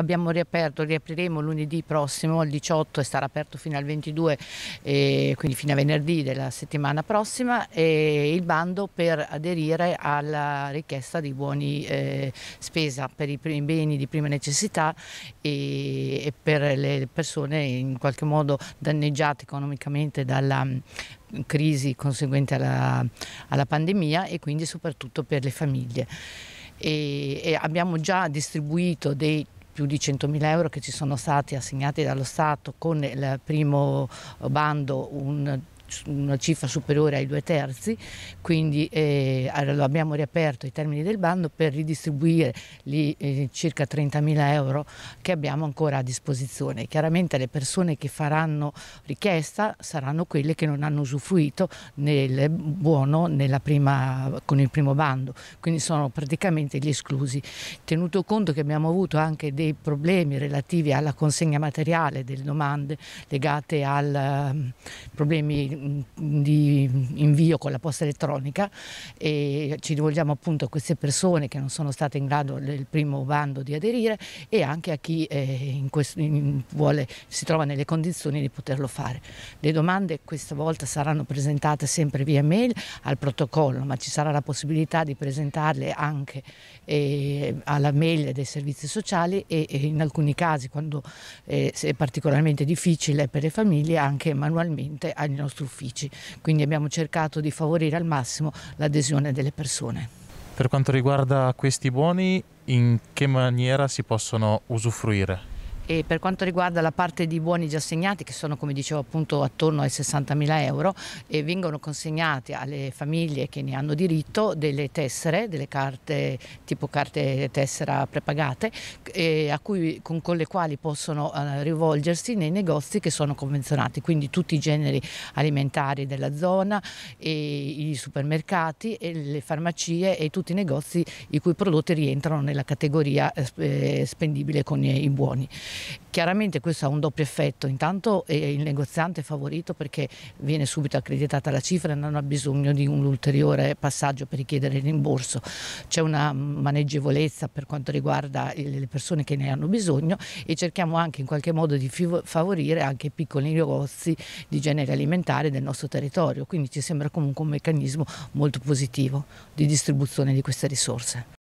abbiamo riaperto, riapriremo lunedì prossimo, il 18 e sarà aperto fino al 22, eh, quindi fino a venerdì della settimana prossima, eh, il bando per aderire alla richiesta di buoni eh, spesa per i primi beni di prima necessità e, e per le persone in qualche modo danneggiate economicamente dalla, mm, crisi conseguente alla, alla, pandemia e quindi soprattutto per le famiglie. E, e abbiamo già distribuito dei più di 100.000 euro che ci sono stati assegnati dallo Stato con il primo bando un una cifra superiore ai due terzi, quindi eh, lo abbiamo riaperto i termini del bando per ridistribuire gli eh, circa 30.000 euro che abbiamo ancora a disposizione. Chiaramente le persone che faranno richiesta saranno quelle che non hanno usufruito nel buono prima, con il primo bando, quindi sono praticamente gli esclusi. Tenuto conto che abbiamo avuto anche dei problemi relativi alla consegna materiale delle domande legate ai ehm, problemi di invio con la posta elettronica e ci rivolgiamo appunto a queste persone che non sono state in grado nel primo bando di aderire e anche a chi eh, in questo, in, vuole, si trova nelle condizioni di poterlo fare. Le domande questa volta saranno presentate sempre via mail al protocollo, ma ci sarà la possibilità di presentarle anche eh, alla mail dei servizi sociali e, e in alcuni casi, quando eh, è particolarmente difficile per le famiglie, anche manualmente al nostro uffici. Quindi abbiamo cercato di favorire al massimo l'adesione delle persone. Per quanto riguarda questi buoni, in che maniera si possono usufruire? e per quanto riguarda la parte di buoni già assegnati che sono come dicevo appunto attorno ai 60.000 euro e vengono consegnati alle famiglie che ne hanno diritto delle tessere, delle carte tipo carte tessera prepagate cui, con, con, le quali possono eh, rivolgersi nei negozi che sono convenzionati, quindi tutti i generi alimentari della zona, i supermercati, le farmacie e tutti i negozi i cui prodotti rientrano nella categoria eh, eh spendibile con i buoni. Chiaramente questo ha un doppio effetto, intanto eh, il negoziante è favorito perché viene subito accreditata la cifra e non ha bisogno di un ulteriore passaggio per richiedere il rimborso, c'è una maneggevolezza per quanto riguarda le persone che ne hanno bisogno e cerchiamo anche in qualche modo di favorire anche i piccoli negozi di genere alimentare del nostro territorio, quindi ci sembra comunque un meccanismo molto positivo di distribuzione di queste risorse.